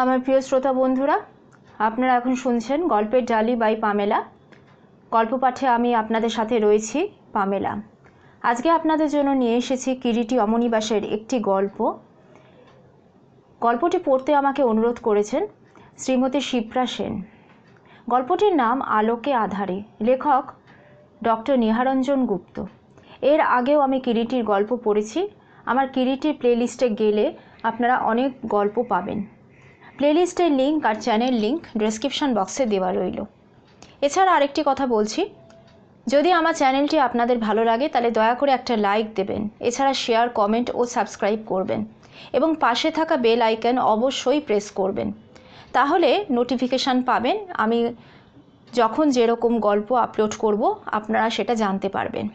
আমার প্রিয় শ্রোতা বন্ধুরা আপনারা এখন শুনছেন গল্পের ডালি বাই পামেলা গল্প পাঠে আমি আপনাদের সাথে রয়েছি পামেলা আজকে আপনাদের জন্য নিয়ে এসেছি কিরিটি অমনিবাসের একটি গল্প গল্পটি পড়তে আমাকে অনুরোধ করেছেন শ্রীমতী শিপ্রা সেন গল্পটির নাম আলোকে আধারে লেখক ডক্টর নিহারঞ্জন গুপ্ত এর আগেও আমি কিরিটির গল্প পড়েছি আমার কিরিটির প্লেলিস্টে গেলে আপনারা অনেক গল্প পাবেন প্লেলিস্টের লিঙ্ক আর চ্যানেল লিঙ্ক ডেসক্রিপশন বক্সে দেওয়া রইল এছাড়া আরেকটি কথা বলছি যদি আমার চ্যানেলটি আপনাদের ভালো লাগে তাহলে দয়া করে একটা লাইক দেবেন এছাড়া শেয়ার কমেন্ট ও সাবস্ক্রাইব করবেন এবং পাশে থাকা বেল আইকন অবশ্যই প্রেস করবেন তাহলে নোটিফিকেশান পাবেন আমি যখন যেরকম গল্প আপলোড করব আপনারা সেটা জানতে পারবেন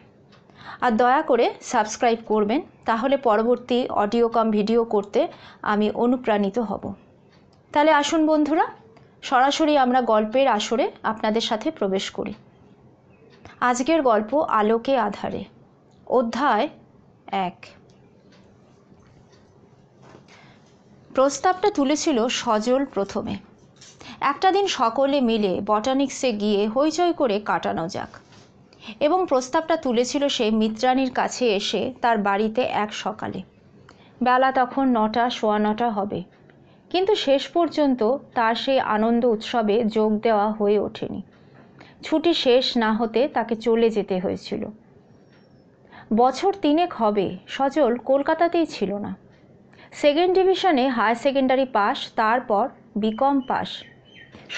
আর দয়া করে সাবস্ক্রাইব করবেন তাহলে পরবর্তী অডিও কম ভিডিও করতে আমি অনুপ্রাণিত হব তাহলে আসুন বন্ধুরা সরাসরি আমরা গল্পের আসরে আপনাদের সাথে প্রবেশ করি আজকের গল্প আলোকে আধারে অধ্যায় এক প্রস্তাবটা তুলেছিল সজল প্রথমে একটা দিন সকলে মিলে বটানিক্সে গিয়ে হইচই করে কাটানো যাক এবং প্রস্তাবটা তুলেছিল সে মিত্রাণীর কাছে এসে তার বাড়িতে এক সকালে বেলা তখন নটা সোয়া নটা হবে কিন্তু শেষ পর্যন্ত তার সেই আনন্দ উৎসবে যোগ দেওয়া হয়ে ওঠেনি ছুটি শেষ না হতে তাকে চলে যেতে হয়েছিল বছর তিনেক হবে সজল কলকাতাতেই ছিল না সেকেন্ড ডিভিশনে হায়ার সেকেন্ডারি পাস তারপর বিকম পাস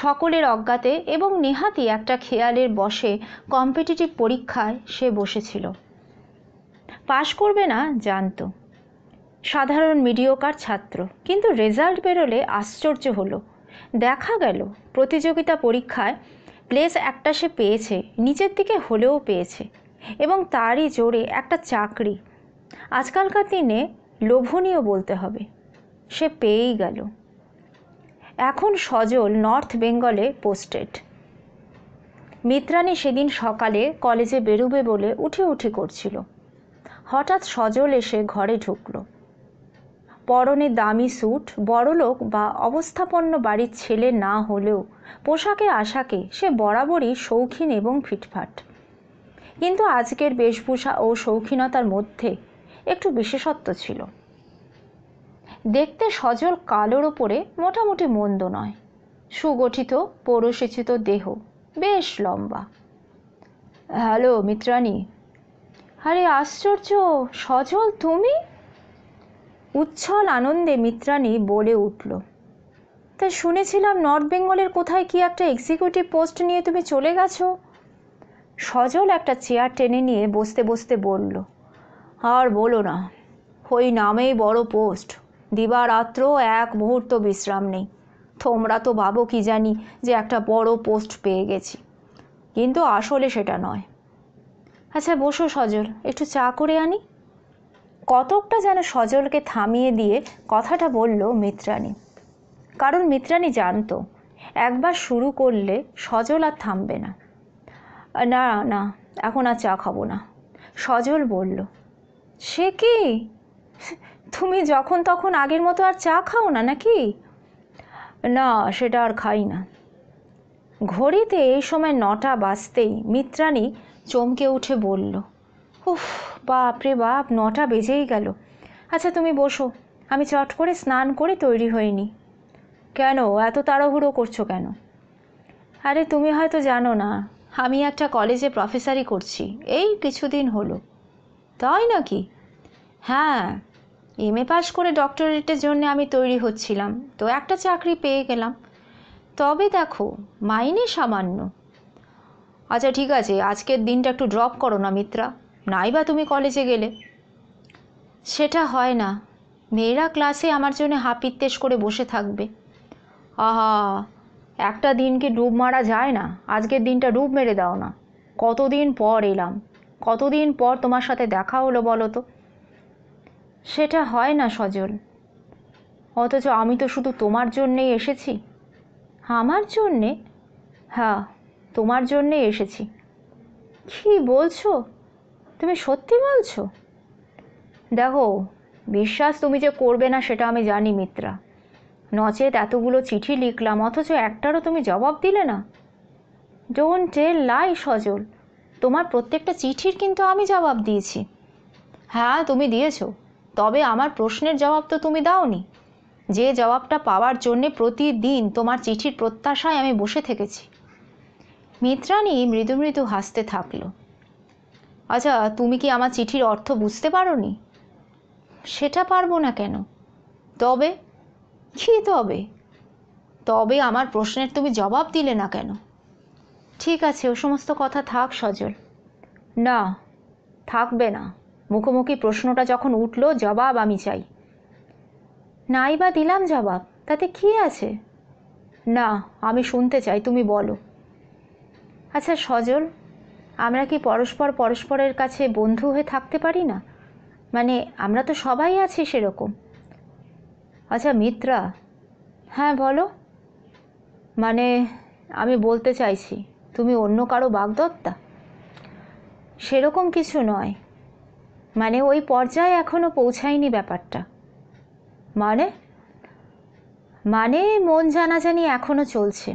সকলের অজ্ঞাতে এবং নেহাতি একটা খেয়ালের বসে কম্পিটিটিভ পরীক্ষায় সে বসেছিল পাশ করবে না জানতো সাধারণ মিডিওকার ছাত্র কিন্তু রেজাল্ট বেরোলে আশ্চর্য হলো দেখা গেল প্রতিযোগিতা পরীক্ষায় প্লেস একটা সে পেয়েছে নিচের দিকে হলেও পেয়েছে এবং তারই জোরে একটা চাকরি আজকালকার দিনে লোভনীয় বলতে হবে সে পেয়েই গেল এখন সজল নর্থ বেঙ্গলে পোস্টেড মিত্রাণী সেদিন সকালে কলেজে বেরুবে বলে উঠে উঠে করছিল হঠাৎ সজল এসে ঘরে ঢুকলো পরনে দামি স্যুট বড়লোক বা অবস্থাপন্ন বাড়ির ছেলে না হলেও পোশাকে আশাকে সে বরাবরই শৌখিন এবং ফিটফাট কিন্তু আজকের বেশভূষা ও শৌখিনতার মধ্যে একটু বিশেষত্ব ছিল দেখতে সজল কালোর ওপরে মোটামুটি মন্দ নয় সুগঠিত পৌরসেচিত দেহ বেশ লম্বা হ্যালো মিত্রাণী আরে আশ্চর্য সজল তুমি উচ্ছ্বল আনন্দে মিত্রাণী বলে উঠল তা শুনেছিলাম নর্থ বেঙ্গলের কোথায় কি একটা এক্সিকিউটিভ পোস্ট নিয়ে তুমি চলে গেছো সজল একটা চেয়ার টেনে নিয়ে বসতে বসতে বলল আর বলো না ওই নামেই বড় পোস্ট দিবারাত্র এক মুহূর্ত বিশ্রাম নেই তোমরা তো ভাবো কি জানি যে একটা বড় পোস্ট পেয়ে গেছি কিন্তু আসলে সেটা নয় আচ্ছা বসো সজল একটু চা করে আনি কতকটা যেন সজলকে থামিয়ে দিয়ে কথাটা বলল মিত্রাণী কারণ মিত্রাণী জানতো একবার শুরু করলে সজল আর থামবে না না না এখন আর চা খাবো না সজল বলল সে কি তুমি যখন তখন আগের মতো আর চা খাও না নাকি না সেটা আর খাই না ঘড়িতে এই সময় নটা বাজতেই মিত্রাণী চমকে উঠে বলল উফ বাপরে বাপ নটা বেজেই গেল আচ্ছা তুমি বসো আমি চট করে স্নান করে তৈরি হইনি কেন এত তাড়াহুড়ো করছো কেন আরে তুমি হয়তো জানো না আমি একটা কলেজে প্রফেসারই করছি এই কিছুদিন হলো তাই নাকি হ্যাঁ এম এ পাশ করে ডক্টরেটের জন্য আমি তৈরি হচ্ছিলাম তো একটা চাকরি পেয়ে গেলাম তবে দেখো মাইনে সামান্য আচ্ছা ঠিক আছে আজকের দিনটা একটু ড্রপ করো না মিত্রা নাই বা তুমি কলেজে গেলে সেটা হয় না মেয়েরা ক্লাসে আমার জন্য হাপিত্তেশ করে বসে থাকবে আহা একটা দিনকে ডুব মারা যায় না আজকের দিনটা ডুব মেরে দাও না কতদিন পর এলাম কতদিন পর তোমার সাথে দেখা হলো বলো তো সেটা হয় না সজল অথচ আমি তো শুধু তোমার জন্যেই এসেছি আমার জন্যে হ্যাঁ তোমার জন্যেই এসেছি কি বলছো তুমি সত্যি বলছো দেখো বিশ্বাস তুমি যে করবে না সেটা আমি জানি মিত্রা নচেত এতগুলো চিঠি লিখলাম অথচ একটারও তুমি জবাব দিলে না ডোন টে লাই সজল তোমার প্রত্যেকটা চিঠির কিন্তু আমি জবাব দিয়েছি হ্যাঁ তুমি দিয়েছো তবে আমার প্রশ্নের জবাব তো তুমি দাওনি যে জবাবটা পাওয়ার জন্যে প্রতিদিন তোমার চিঠির প্রত্যাশায় আমি বসে থেকেছি মিত্রানি মৃদু মৃদু হাসতে থাকলো আচ্ছা তুমি কি আমার চিঠির অর্থ বুঝতে পারো নি সেটা পারবো না কেন তবে কি তবে তবে আমার প্রশ্নের তুমি জবাব দিলে না কেন ঠিক আছে ও সমস্ত কথা থাক সজল না থাকবে না মুখোমুখি প্রশ্নটা যখন উঠল জবাব আমি চাই নাই বা দিলাম জবাব তাতে কি আছে না আমি শুনতে চাই তুমি বলো আচ্ছা সজল আমরা কি পরস্পর পরস্পরের কাছে বন্ধু হয়ে থাকতে পারি না মানে আমরা তো সবাই আছি সেরকম আচ্ছা মিত্রা হ্যাঁ বলো মানে আমি বলতে চাইছি তুমি অন্য কারো বাগদত্তা সেরকম কিছু নয় মানে ওই পর্যায়ে এখনও পৌঁছায়নি ব্যাপারটা মানে মানে মন জানাজানি এখনও চলছে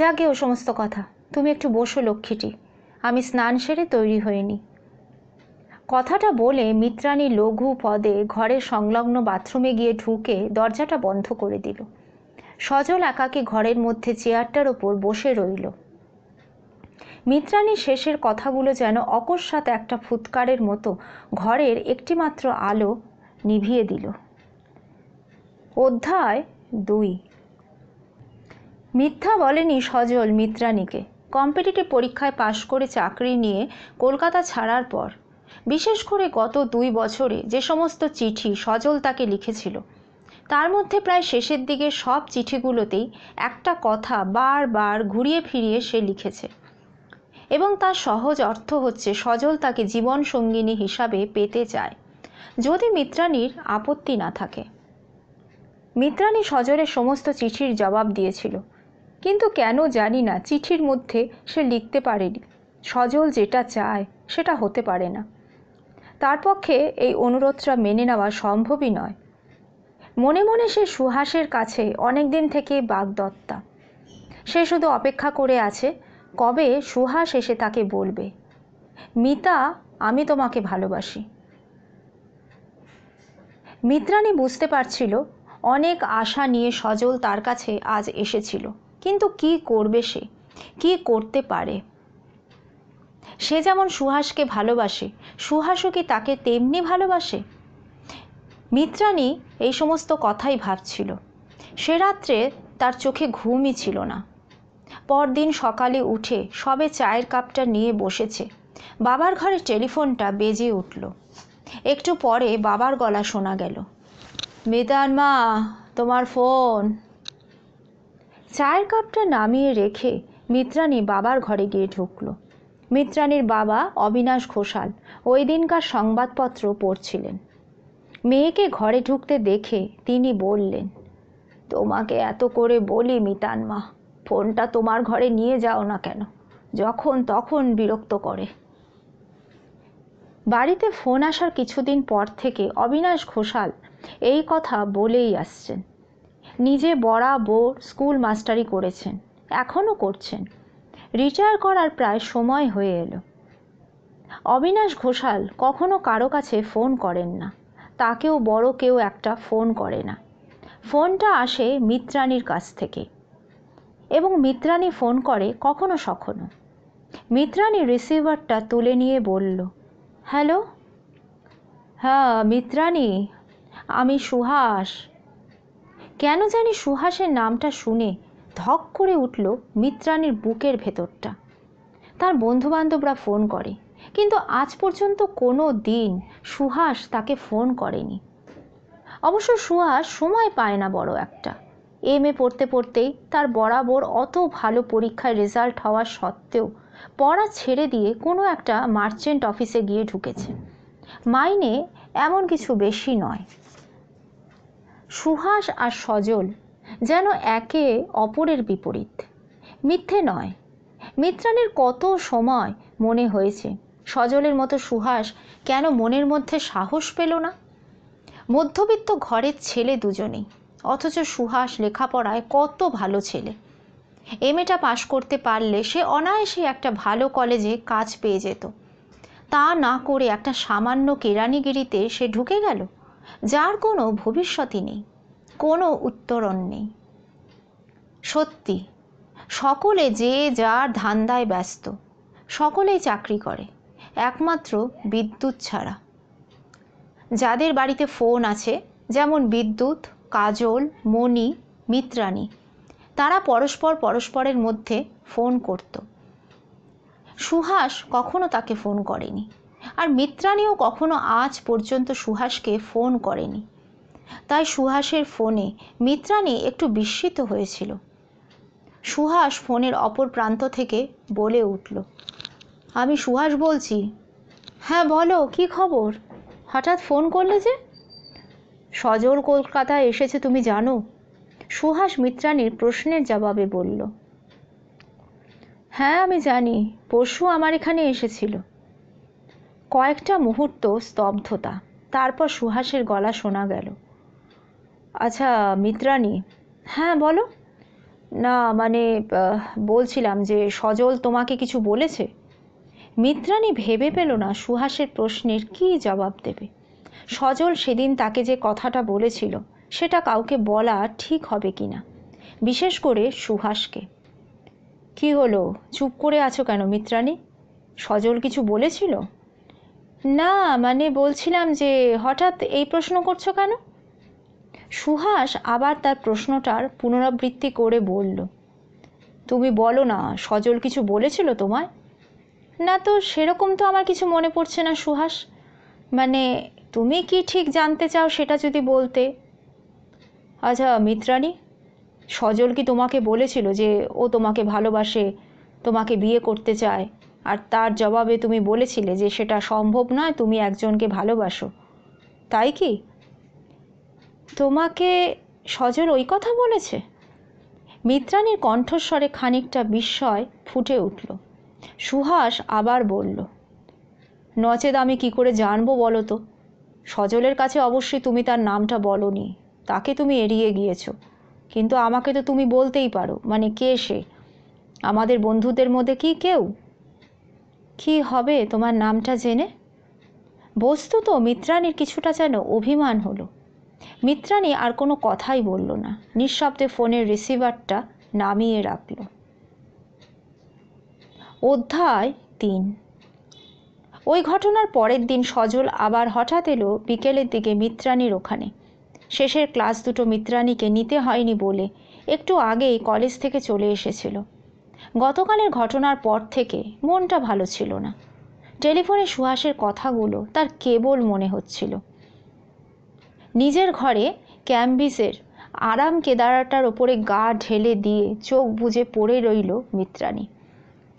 যাকে ও সমস্ত কথা তুমি একটু বসো লক্ষ্মীটি আমি স্নান সেরে তৈরি হইনি কথাটা বলে মিত্রাণী লঘু পদে ঘরের সংলগ্ন বাথরুমে গিয়ে ঢুকে দরজাটা বন্ধ করে দিল সজল একাকে ঘরের মধ্যে চেয়ারটার ওপর বসে রইল মিত্রানী শেষের কথাগুলো যেন অকস্মাৎ একটা ফুৎকারের মতো ঘরের একটিমাত্র আলো নিভিয়ে দিল অধ্যায় দুই মিথ্যা বলেনি সজল মিত্রাণীকে কম্পিটিটিভ পরীক্ষায় পাশ করে চাকরি নিয়ে কলকাতা ছাড়ার পর বিশেষ করে গত দুই বছরে যে সমস্ত চিঠি সজল তাকে লিখেছিল তার মধ্যে প্রায় শেষের দিকে সব চিঠিগুলোতেই একটা কথা বারবার ঘুরিয়ে ফিরিয়ে সে লিখেছে এবং তার সহজ অর্থ হচ্ছে সজল তাকে জীবন সঙ্গিনী হিসাবে পেতে চায় যদি মিত্রানির আপত্তি না থাকে মিত্রানি সজলের সমস্ত চিঠির জবাব দিয়েছিল কিন্তু কেন জানি না চিঠির মধ্যে সে লিখতে পারেনি সজল যেটা চায় সেটা হতে পারে না তার পক্ষে এই অনুরোধটা মেনে নেওয়া সম্ভবই নয় মনে মনে সে সুহাসের কাছে অনেক দিন থেকে বাগদত্তা সে শুধু অপেক্ষা করে আছে কবে সুহাস এসে তাকে বলবে মিতা আমি তোমাকে ভালোবাসি মিত্রাণী বুঝতে পারছিল অনেক আশা নিয়ে সজল তার কাছে আজ এসেছিল কিন্তু কি করবে সে কি করতে পারে সে যেমন সুহাসকে ভালোবাসে সুহাসও কি তাকে তেমনি ভালোবাসে মিত্রাণী এই সমস্ত কথাই ভাবছিল সে রাত্রে তার চোখে ঘুমই ছিল না পরদিন সকালে উঠে সবে চায়ের কাপটা নিয়ে বসেছে বাবার ঘরে টেলিফোনটা বেজে উঠল একটু পরে বাবার গলা শোনা গেল মিতান মা তোমার ফোন চায়ের কাপটা নামিয়ে রেখে মিত্রানী বাবার ঘরে গিয়ে ঢুকল মিত্রাণীর বাবা অবিনাশ ঘোষাল ওই দিনকার সংবাদপত্র পড়ছিলেন মেয়েকে ঘরে ঢুকতে দেখে তিনি বললেন তোমাকে এত করে বলি মিতান মা ফোনটা তোমার ঘরে নিয়ে যাও না কেন যখন তখন বিরক্ত করে বাড়িতে ফোন আসার কিছুদিন পর থেকে অবিনাশ ঘোষাল এই কথা বলেই আসছেন নিজে বরাবর স্কুল মাস্টারি করেছেন এখনও করছেন রিটায়ার করার প্রায় সময় হয়ে এলো অবিনাশ ঘোষাল কখনো কারো কাছে ফোন করেন না তাকেও বড় কেউ একটা ফোন করে না ফোনটা আসে মিত্রাণীর কাছ থেকে এবং মিত্রাণী ফোন করে কখনো সখনো মিত্রাণী রিসিভারটা তুলে নিয়ে বলল হ্যালো হ্যাঁ মিত্রানি আমি সুহাস কেন জানি সুহাসের নামটা শুনে ধক করে উঠল মিত্রাণীর বুকের ভেতরটা তার বন্ধুবান্ধবরা ফোন করে কিন্তু আজ পর্যন্ত কোনো দিন সুহাস তাকে ফোন করেনি অবশ্য সুহাস সময় পায় না বড় একটা এম এ পড়তে পড়তেই তার বরাবর অত ভালো পরীক্ষায় রেজাল্ট হওয়া সত্ত্বেও পড়া ছেড়ে দিয়ে কোনো একটা মার্চেন্ট অফিসে গিয়ে ঢুকেছে মাইনে এমন কিছু বেশি নয় সুহাস আর সজল যেন একে অপরের বিপরীত মিথ্যে নয় মিত্রাণের কত সময় মনে হয়েছে সজলের মতো সুহাস কেন মনের মধ্যে সাহস পেল না মধ্যবিত্ত ঘরের ছেলে দুজনেই অথচ সুহাস লেখাপড়ায় কত ভালো ছেলে এম এটা পাশ করতে পারলে সে অনায়াসে একটা ভালো কলেজে কাজ পেয়ে যেত তা না করে একটা সামান্য কেরানিগিরিতে সে ঢুকে গেল যার কোনো ভবিষ্যতই নেই কোনো উত্তরণ নেই সত্যি সকলে যে যার ধান্দায় ব্যস্ত সকলেই চাকরি করে একমাত্র বিদ্যুৎ ছাড়া যাদের বাড়িতে ফোন আছে যেমন বিদ্যুৎ কাজল মণি মিত্রাণী তারা পরস্পর পরস্পরের মধ্যে ফোন করত সুহাস কখনো তাকে ফোন করেনি আর মিত্রানীও কখনো আজ পর্যন্ত সুহাসকে ফোন করেনি তাই সুহাসের ফোনে মিত্রানী একটু বিস্মিত হয়েছিল সুহাস ফোনের অপর প্রান্ত থেকে বলে উঠল আমি সুহাস বলছি হ্যাঁ বলো কি খবর হঠাৎ ফোন করলে যে সজল কলকাতায় এসেছে তুমি জানো সুহাস মিত্রানীর প্রশ্নের জবাবে বলল হ্যাঁ আমি জানি পরশু আমার এখানে এসেছিল কয়েকটা মুহূর্ত স্তব্ধতা তারপর সুহাসের গলা শোনা গেল আচ্ছা মিত্রাণী হ্যাঁ বলো না মানে বলছিলাম যে সজল তোমাকে কিছু বলেছে মিত্রাণী ভেবে পেল না সুহাসের প্রশ্নের কি জবাব দেবে সজল সেদিন তাকে যে কথাটা বলেছিল সেটা কাউকে বলা ঠিক হবে কি না বিশেষ করে সুহাসকে কি হলো চুপ করে আছো কেন মিত্রাণী সজল কিছু বলেছিল না মানে বলছিলাম যে হঠাৎ এই প্রশ্ন করছো কেন সুহাস আবার তার প্রশ্নটার পুনরাবৃত্তি করে বলল তুমি বলো না সজল কিছু বলেছিল তোমায় না তো সেরকম তো আমার কিছু মনে পড়ছে না সুহাস মানে তুমি কি ঠিক জানতে চাও সেটা যদি বলতে আচ্ছা মিত্রাণী সজল কি তোমাকে বলেছিল যে ও তোমাকে ভালোবাসে তোমাকে বিয়ে করতে চায় আর তার জবাবে তুমি বলেছিলে যে সেটা সম্ভব নয় তুমি একজনকে ভালোবাসো তাই কি তোমাকে সজল ওই কথা বলেছে মিত্রাণীর কণ্ঠস্বরে খানিকটা বিস্ময় ফুটে উঠল সুহাস আবার বলল নচেত আমি কি করে জানবো বলো তো সজলের কাছে অবশ্যই তুমি তার নামটা বলনি তাকে তুমি এড়িয়ে গিয়েছো কিন্তু আমাকে তো তুমি বলতেই পারো মানে কে সে আমাদের বন্ধুদের মধ্যে কি কেউ কি হবে তোমার নামটা জেনে বস্তু তো মিত্রাণীর কিছুটা যেন অভিমান হলো মিত্রাণী আর কোনো কথাই বলল না নিঃশব্দে ফোনের রিসিভারটা নামিয়ে রাখল অধ্যায় তিন ওই ঘটনার পরের দিন সজল আবার হঠাৎ এলো বিকেলের দিকে মিত্রাণীর ওখানে শেষের ক্লাস দুটো মিত্রাণীকে নিতে হয়নি বলে একটু আগেই কলেজ থেকে চলে এসেছিল গতকালের ঘটনার পর থেকে মনটা ভালো ছিল না টেলিফোনে সুহাসের কথাগুলো তার কেবল মনে হচ্ছিল নিজের ঘরে ক্যাম্বিসের আরাম কেদারাটার ওপরে গা ঢেলে দিয়ে চোখ বুঝে পড়ে রইল মিত্রাণী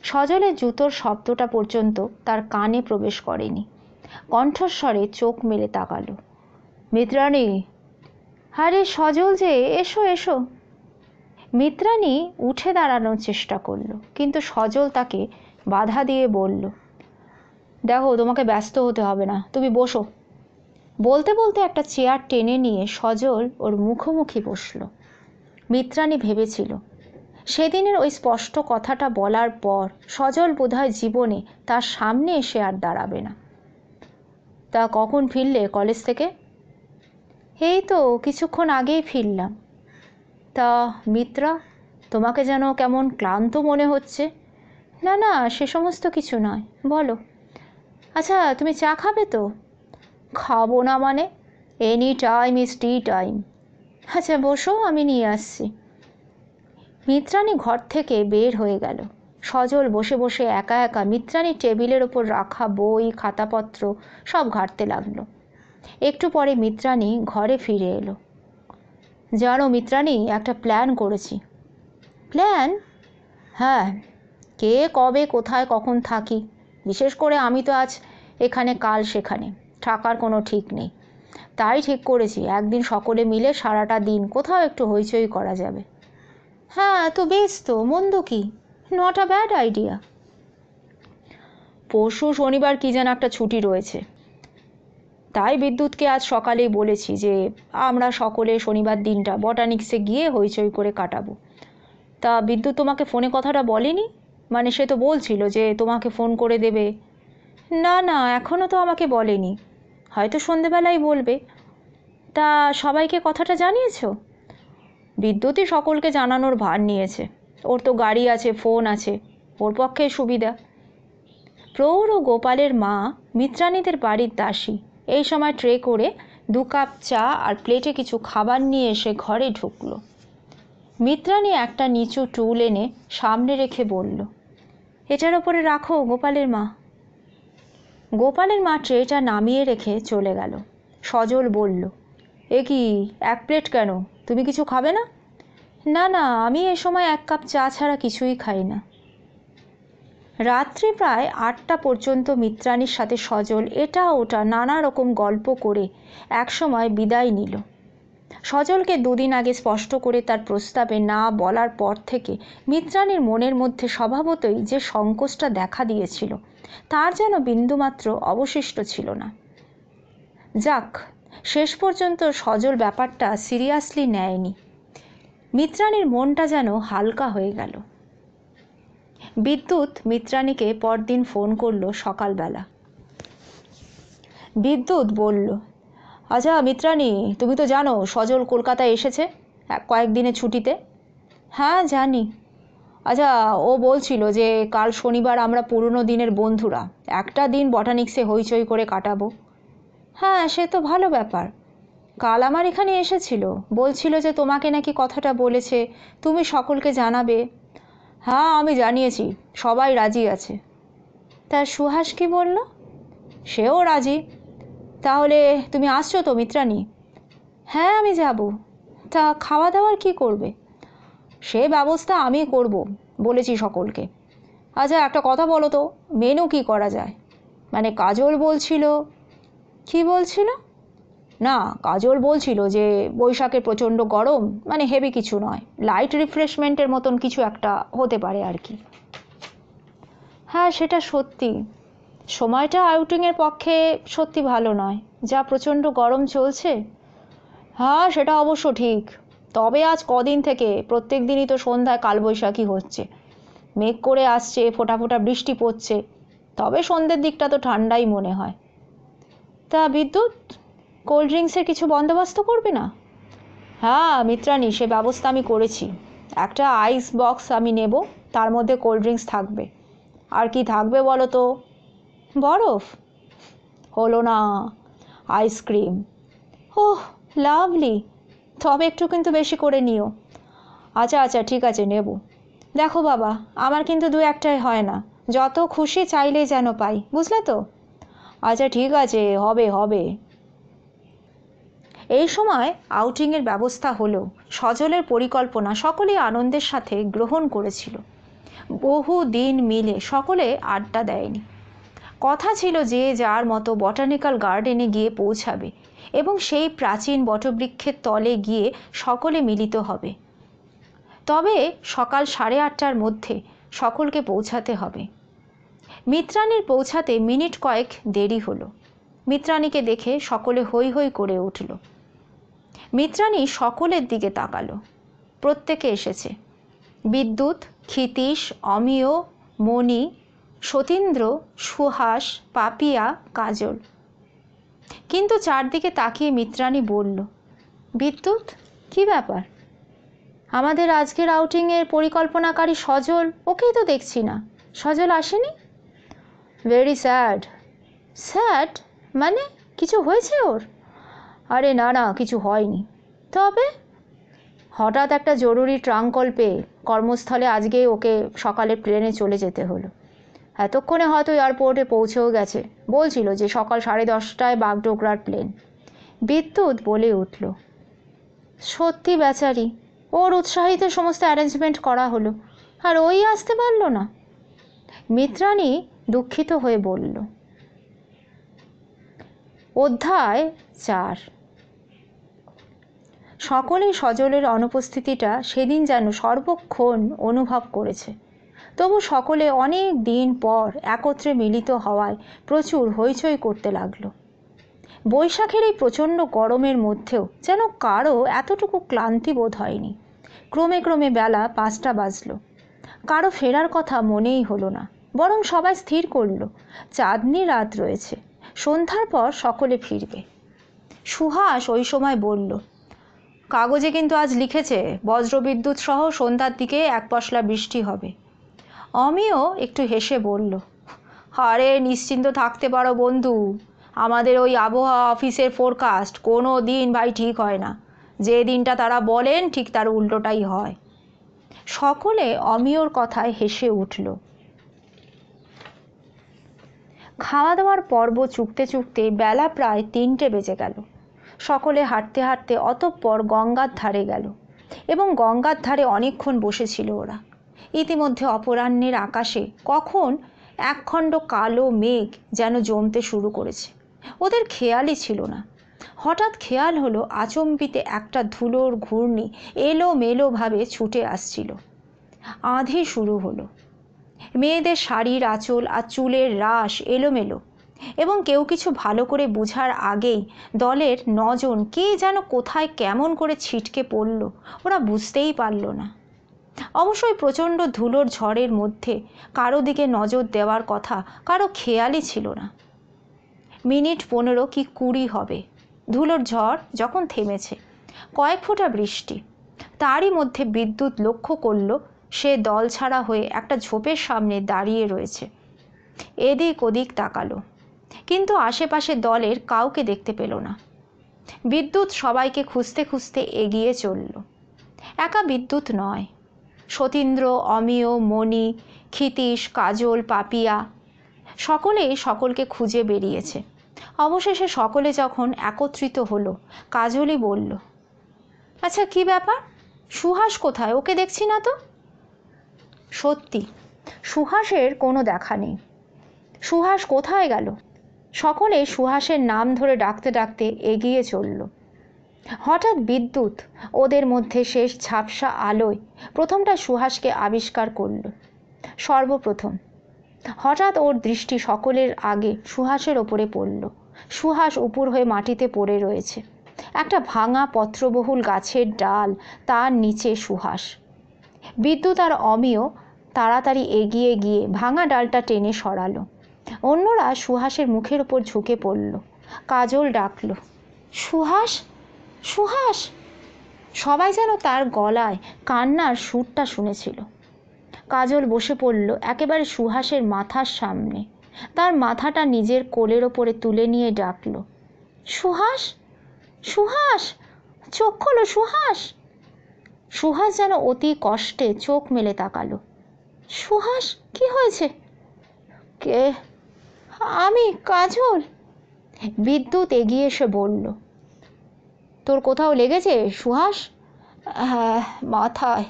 সজলে জুতোর শব্দটা পর্যন্ত তার কানে প্রবেশ করেনি কণ্ঠস্বরে চোখ মেলে তাকালো মিত্রাণী আরে সজল যে এসো এসো মিত্রাণী উঠে দাঁড়ানোর চেষ্টা করল কিন্তু সজল তাকে বাধা দিয়ে বলল দেখো তোমাকে ব্যস্ত হতে হবে না তুমি বসো বলতে বলতে একটা চেয়ার টেনে নিয়ে সজল ওর মুখোমুখি বসল মিত্রাণী ভেবেছিল সেদিনের ওই স্পষ্ট কথাটা বলার পর সজল বোধহয় জীবনে তার সামনে এসে আর দাঁড়াবে না তা কখন ফিরলে কলেজ থেকে এই তো কিছুক্ষণ আগেই ফিরলাম তা মিত্রা তোমাকে যেন কেমন ক্লান্ত মনে হচ্ছে না না সে সমস্ত কিছু নয় বলো আচ্ছা তুমি চা খাবে তো খাবো না মানে any time is tea time আচ্ছা বসো আমি নিয়ে আসছি মিত্রাণী ঘর থেকে বের হয়ে গেল সজল বসে বসে একা একা মিত্রাণীর টেবিলের ওপর রাখা বই খাতাপত্র সব ঘাঁটতে লাগলো একটু পরে মিত্রাণী ঘরে ফিরে এলো জানো মিত্রাণী একটা প্ল্যান করেছি প্ল্যান হ্যাঁ কে কবে কোথায় কখন থাকি বিশেষ করে আমি তো আজ এখানে কাল সেখানে থাকার কোনো ঠিক নেই তাই ঠিক করেছি একদিন সকলে মিলে সারাটা দিন কোথাও একটু হইচই করা যাবে হ্যাঁ তো বেশ তো মন্দ কি নট আ ব্যাড আইডিয়া পরশু শনিবার কি যেন একটা ছুটি রয়েছে তাই বিদ্যুৎকে আজ সকালেই বলেছি যে আমরা সকলে শনিবার দিনটা বটানিক্সে গিয়ে হইচই করে কাটাবো তা বিদ্যুৎ তোমাকে ফোনে কথাটা বলেনি মানে সে তো বলছিল যে তোমাকে ফোন করে দেবে না না এখনও তো আমাকে বলেনি হয়তো সন্ধেবেলায় বলবে তা সবাইকে কথাটা জানিয়েছ বিদ্যুৎই সকলকে জানানোর ভার নিয়েছে ওর তো গাড়ি আছে ফোন আছে ওর পক্ষে সুবিধা প্রৌঢ় গোপালের মা মিত্রাণীদের বাড়ির দাসী এই সময় ট্রে করে দু কাপ চা আর প্লেটে কিছু খাবার নিয়ে এসে ঘরে ঢুকল মিত্রাণী একটা নিচু টুল এনে সামনে রেখে বলল এটার ওপরে রাখো গোপালের মা গোপালের মা ট্রেটা নামিয়ে রেখে চলে গেল সজল বলল এ কি এক প্লেট কেন তুমি কিছু খাবে না না না আমি এ সময় এক কাপ চা ছাড়া কিছুই খাই না রাত্রি প্রায় আটটা পর্যন্ত মিত্রাণীর সাথে সজল এটা ওটা নানা রকম গল্প করে একসময় বিদায় নিল সজলকে দুদিন আগে স্পষ্ট করে তার প্রস্তাবে না বলার পর থেকে মিত্রাণীর মনের মধ্যে স্বভাবতই যে সংকোচটা দেখা দিয়েছিল তার যেন বিন্দুমাত্র অবশিষ্ট ছিল না যাক শেষ পর্যন্ত সজল ব্যাপারটা সিরিয়াসলি নেয়নি মিত্রাণীর মনটা যেন হালকা হয়ে গেল বিদ্যুৎ মিত্রাণীকে পরদিন ফোন করলো সকালবেলা বিদ্যুৎ বলল আচ্ছা মিত্রানী তুমি তো জানো সজল কলকাতায় এসেছে কয়েকদিনে ছুটিতে হ্যাঁ জানি আচ্ছা ও বলছিল যে কাল শনিবার আমরা পুরনো দিনের বন্ধুরা একটা দিন বটানিক্সে হইচই করে কাটাবো হ্যাঁ সে তো ভালো ব্যাপার কাল আমার এখানে এসেছিল বলছিল যে তোমাকে নাকি কথাটা বলেছে তুমি সকলকে জানাবে হ্যাঁ আমি জানিয়েছি সবাই রাজি আছে তা সুহাস কি বলল সেও রাজি তাহলে তুমি আসছো তো মিত্রানি হ্যাঁ আমি যাব তা খাওয়া দাওয়ার কি করবে সে ব্যবস্থা আমি করব বলেছি সকলকে আচ্ছা একটা কথা বলো তো মেনু কি করা যায় মানে কাজল বলছিল কি বলছিল না কাজল বলছিল যে বৈশাখে প্রচণ্ড গরম মানে হেভি কিছু নয় লাইট রিফ্রেশমেন্টের মতন কিছু একটা হতে পারে আর কি হ্যাঁ সেটা সত্যি সময়টা আউটিংয়ের পক্ষে সত্যি ভালো নয় যা প্রচণ্ড গরম চলছে হ্যাঁ সেটা অবশ্য ঠিক তবে আজ কদিন থেকে প্রত্যেক দিনই তো সন্ধ্যায় কালবৈশাখী হচ্ছে মেঘ করে আসছে ফোটা ফোটা বৃষ্টি পড়ছে তবে সন্ধ্যের দিকটা তো ঠান্ডাই মনে হয় তা বিদ্যুৎ কোল্ড ড্রিঙ্কসের কিছু বন্দোবস্ত করবে না হ্যাঁ মিত্রানি সে ব্যবস্থা আমি করেছি একটা আইস বক্স আমি নেব তার মধ্যে কোল্ড ড্রিঙ্কস থাকবে আর কি থাকবে বলো তো বরফ হলো না আইসক্রিম ওহ লাভলি তবে একটু কিন্তু বেশি করে নিও আচ্ছা আচ্ছা ঠিক আছে নেব দেখো বাবা আমার কিন্তু দু একটাই হয় না যত খুশি চাইলেই যেন পাই বুঝলে তো আচ্ছা ঠিক আছে হবে হবে এই সময় আউটিংয়ের ব্যবস্থা হলো সজলের পরিকল্পনা সকলেই আনন্দের সাথে গ্রহণ করেছিল বহু দিন মিলে সকলে আড্ডা দেয়নি কথা ছিল যে যার মতো বটানিক্যাল গার্ডেনে গিয়ে পৌঁছাবে এবং সেই প্রাচীন বটবৃক্ষের তলে গিয়ে সকলে মিলিত হবে তবে সকাল সাড়ে আটটার মধ্যে সকলকে পৌঁছাতে হবে মিত্রাণীর পৌঁছাতে মিনিট কয়েক দেরি হলো মিত্রাণীকে দেখে সকলে হৈ হৈ করে উঠল মিত্রাণী সকলের দিকে তাকালো প্রত্যেকে এসেছে বিদ্যুৎ ক্ষিতীশ অমিয় মণি সতীন্দ্র সুহাস পাপিয়া কাজল কিন্তু চারদিকে তাকিয়ে মিত্রাণী বলল বিদ্যুৎ কি ব্যাপার আমাদের আজকের আউটিংয়ের পরিকল্পনাকারী সজল ওকেই তো দেখছি না সজল আসেনি ভেরি স্যাড স্যাড মানে কিছু হয়েছে ওর আরে না না কিছু হয়নি তবে হঠাৎ একটা জরুরি ট্রাঙ্ক কল পেয়ে কর্মস্থলে আজকে ওকে সকালে প্লেনে চলে যেতে হলো এতক্ষণে হয়তো এয়ারপোর্টে পৌঁছেও গেছে বলছিল যে সকাল সাড়ে দশটায় বাঘডোগরার প্লেন বিদ্যুৎ বলে উঠল সত্যি বেচারি ওর উৎসাহিতে সমস্ত অ্যারেঞ্জমেন্ট করা হলো আর ওই আসতে পারল না মিত্রাণী দুঃখিত হয়ে বলল অধ্যায় চার সকলেই সজলের অনুপস্থিতিটা সেদিন যেন সর্বক্ষণ অনুভব করেছে তবু সকলে অনেক দিন পর একত্রে মিলিত হওয়ায় প্রচুর হইচই করতে লাগলো বৈশাখের এই প্রচণ্ড গরমের মধ্যেও যেন কারও এতটুকু ক্লান্তি বোধ হয়নি ক্রমে ক্রমে বেলা পাঁচটা বাজল কারো ফেরার কথা মনেই হলো না বরং সবাই স্থির করল চাঁদনি রাত রয়েছে সন্ধ্যার পর সকলে ফিরবে সুহাস ওই সময় বলল কাগজে কিন্তু আজ লিখেছে বজ্রবিদ্যুৎ সহ সন্ধ্যার দিকে এক পশলা বৃষ্টি হবে অমিও একটু হেসে বলল আরে নিশ্চিন্ত থাকতে পারো বন্ধু আমাদের ওই আবহাওয়া অফিসের ফোরকাস্ট কোনো দিন ভাই ঠিক হয় না যে দিনটা তারা বলেন ঠিক তার উল্টোটাই হয় সকলে অমিয়র কথায় হেসে উঠল খাওয়া দাওয়ার পর্ব চুকতে চুকতে বেলা প্রায় তিনটে বেজে গেল সকলে হাঁটতে হাঁটতে অতঃপর গঙ্গার ধারে গেল এবং গঙ্গার ধারে অনেকক্ষণ বসেছিল ওরা ইতিমধ্যে অপরাহ্নের আকাশে কখন একখণ্ড কালো মেঘ যেন জমতে শুরু করেছে ওদের খেয়ালই ছিল না হঠাৎ খেয়াল হলো আচম্বিতে একটা ধুলোর ঘূর্ণি এলো মেলোভাবে ছুটে আসছিল আঁধি শুরু হলো মেয়েদের শাড়ির আঁচল আর চুলের রাস এলোমেলো এবং কেউ কিছু ভালো করে বোঝার আগেই দলের নজন কে যেন কোথায় কেমন করে ছিটকে পড়ল ওরা বুঝতেই পারল না অবশ্যই প্রচণ্ড ধুলোর ঝড়ের মধ্যে কারো দিকে নজর দেওয়ার কথা কারো খেয়ালই ছিল না মিনিট পনেরো কি কুড়ি হবে ধুলোর ঝড় যখন থেমেছে কয়েক ফোঁটা বৃষ্টি তারই মধ্যে বিদ্যুৎ লক্ষ্য করল সে দল ছাড়া হয়ে একটা ঝোপের সামনে দাঁড়িয়ে রয়েছে এদিক ওদিক তাকালো কিন্তু আশেপাশে দলের কাউকে দেখতে পেল না বিদ্যুৎ সবাইকে খুঁজতে খুঁজতে এগিয়ে চলল একা বিদ্যুৎ নয় সতীন্দ্র অমিয় মণি ক্ষিতীশ কাজল পাপিয়া সকলেই সকলকে খুঁজে বেরিয়েছে অবশেষে সকলে যখন একত্রিত হলো কাজলই বলল আচ্ছা কি ব্যাপার সুহাস কোথায় ওকে দেখছি না তো সত্যি সুহাসের কোনো দেখা নেই সুহাস কোথায় গেল সকলে সুহাসের নাম ধরে ডাকতে ডাকতে এগিয়ে চলল হঠাৎ বিদ্যুৎ ওদের মধ্যে শেষ ঝাপসা আলোয় প্রথমটা সুহাসকে আবিষ্কার করল সর্বপ্রথম হঠাৎ ওর দৃষ্টি সকলের আগে সুহাসের ওপরে পড়ল সুহাস উপর হয়ে মাটিতে পড়ে রয়েছে একটা ভাঙা পত্রবহুল গাছের ডাল তার নিচে সুহাস বিদ্যুৎ আর অমিয় তাড়াতাড়ি এগিয়ে গিয়ে ভাঙা ডালটা টেনে সরালো অন্যরা সুহাসের মুখের ওপর ঝুঁকে পড়ল কাজল ডাকল সুহাস সুহাস সবাই যেন তার গলায় কান্নার সুরটা শুনেছিল কাজল বসে পড়ল একেবারে সুহাসের মাথার সামনে তার মাথাটা নিজের কোলের ওপরে তুলে নিয়ে ডাকল সুহাস সুহাস চোখ খোলো সুহাস সুহাস যেন অতি কষ্টে চোখ মেলে তাকালো সুহাস কি হয়েছে কে আমি কাজল বিদ্যুৎ এগিয়ে এসে বলল তোর কোথাও লেগেছে সুহাস হ্যাঁ মাথায়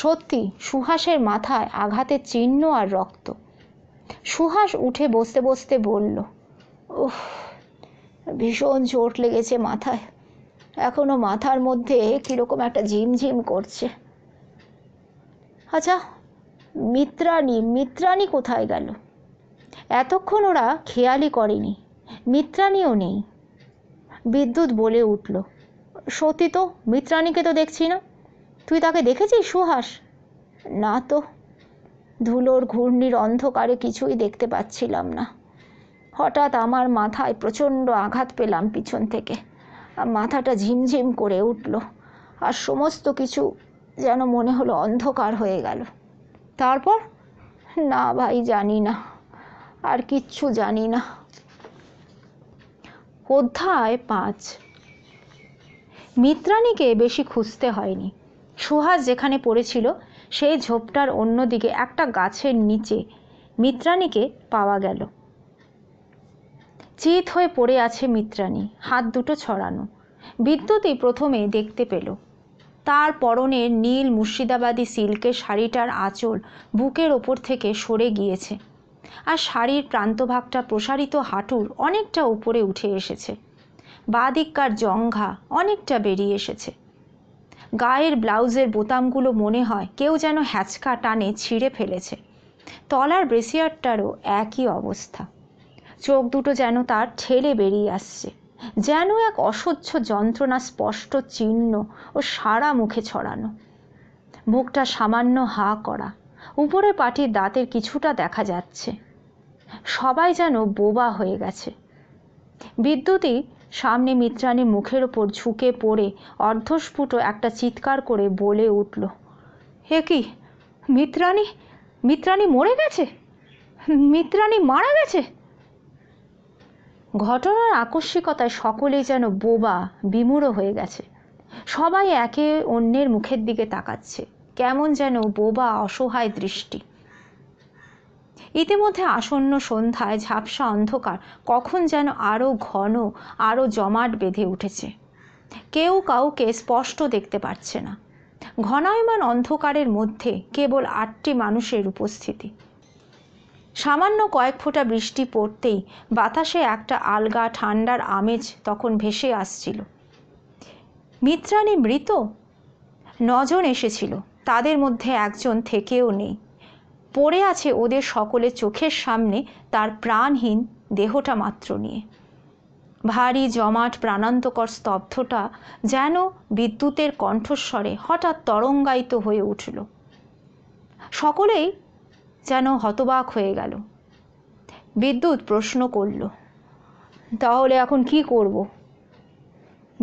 সত্যি সুহাসের মাথায় আঘাতের চিহ্ন আর রক্ত সুহাস উঠে বসতে বসতে বলল উফ ভীষণ চোট লেগেছে মাথায় এখনও মাথার মধ্যে কীরকম একটা ঝিমঝিম করছে আচ্ছা মিত্রাণী মিত্রাণী কোথায় গেল এতক্ষণ ওরা খেয়ালই করেনি মিত্রাণীও নেই বিদ্যুৎ বলে উঠল সত্যি তো মিত্রাণীকে তো দেখছি না তুই তাকে দেখেছিস সুহাস না তো ধুলোর ঘূর্ণির অন্ধকারে কিছুই দেখতে পাচ্ছিলাম না হঠাৎ আমার মাথায় প্রচণ্ড আঘাত পেলাম পিছন থেকে মাথাটা ঝিমঝিম করে উঠল আর সমস্ত কিছু যেন মনে হলো অন্ধকার হয়ে গেল তারপর না ভাই জানি না আর কিচ্ছু জানি না অধ্যায় পাঁচ মিত্রাণীকে বেশি খুঁজতে হয়নি সুহাস যেখানে পড়েছিল সেই ঝোপটার অন্যদিকে একটা গাছের নিচে মিত্রাণীকে পাওয়া গেল চিত হয়ে পড়ে আছে মিত্রাণী হাত দুটো ছড়ানো বিদ্যুতই প্রথমে দেখতে পেল তার পরনের নীল মুর্শিদাবাদী সিল্কের শাড়িটার আঁচল বুকের ওপর থেকে সরে গিয়েছে আর শাড়ির প্রান্তভাগটা প্রসারিত হাঁটুর অনেকটা উপরে উঠে এসেছে বাঁ দিককার জঙ্ঘা অনেকটা বেরিয়ে এসেছে গায়ের ব্লাউজের বোতামগুলো মনে হয় কেউ যেন হ্যাঁচকা টানে ছিঁড়ে ফেলেছে তলার ব্রেসিয়ারটারও একই অবস্থা চোখ দুটো যেন তার ঠেলে বেরিয়ে আসছে যেন এক অসহ্য যন্ত্রণা স্পষ্ট চিহ্ন ও সারা মুখে ছড়ানো মুখটা সামান্য হা করা উপরে পাটির দাঁতের কিছুটা দেখা যাচ্ছে সবাই যেন বোবা হয়ে গেছে বিদ্যুতি সামনে মিত্রাণী মুখের ওপর ঝুঁকে পড়ে অর্ধস্ফুট একটা চিৎকার করে বলে উঠল হে কি মিত্রাণী মিত্রাণী মরে গেছে মিত্রাণী মারা গেছে ঘটনার আকস্মিকতায় সকলেই যেন বোবা বিমূঢ় হয়ে গেছে সবাই একে অন্যের মুখের দিকে তাকাচ্ছে কেমন যেন বোবা অসহায় দৃষ্টি ইতিমধ্যে আসন্ন সন্ধ্যায় ঝাপসা অন্ধকার কখন যেন আরও ঘন আরও জমাট বেঁধে উঠেছে কেউ কাউকে স্পষ্ট দেখতে পাচ্ছে না ঘনায়মান অন্ধকারের মধ্যে কেবল আটটি মানুষের উপস্থিতি সামান্য কয়েক ফোঁটা বৃষ্টি পড়তেই বাতাসে একটা আলগা ঠান্ডার আমেজ তখন ভেসে আসছিল মিত্রাণী মৃত নজন এসেছিল তাদের মধ্যে একজন থেকেও নেই পড়ে আছে ওদের সকলের চোখের সামনে তার প্রাণহীন দেহটা মাত্র নিয়ে ভারী জমাট প্রাণান্তকর স্তব্ধটা যেন বিদ্যুতের কণ্ঠস্বরে হঠাৎ তরঙ্গায়িত হয়ে উঠল সকলেই যেন হতবাক হয়ে গেল বিদ্যুৎ প্রশ্ন করল তাহলে এখন কি করব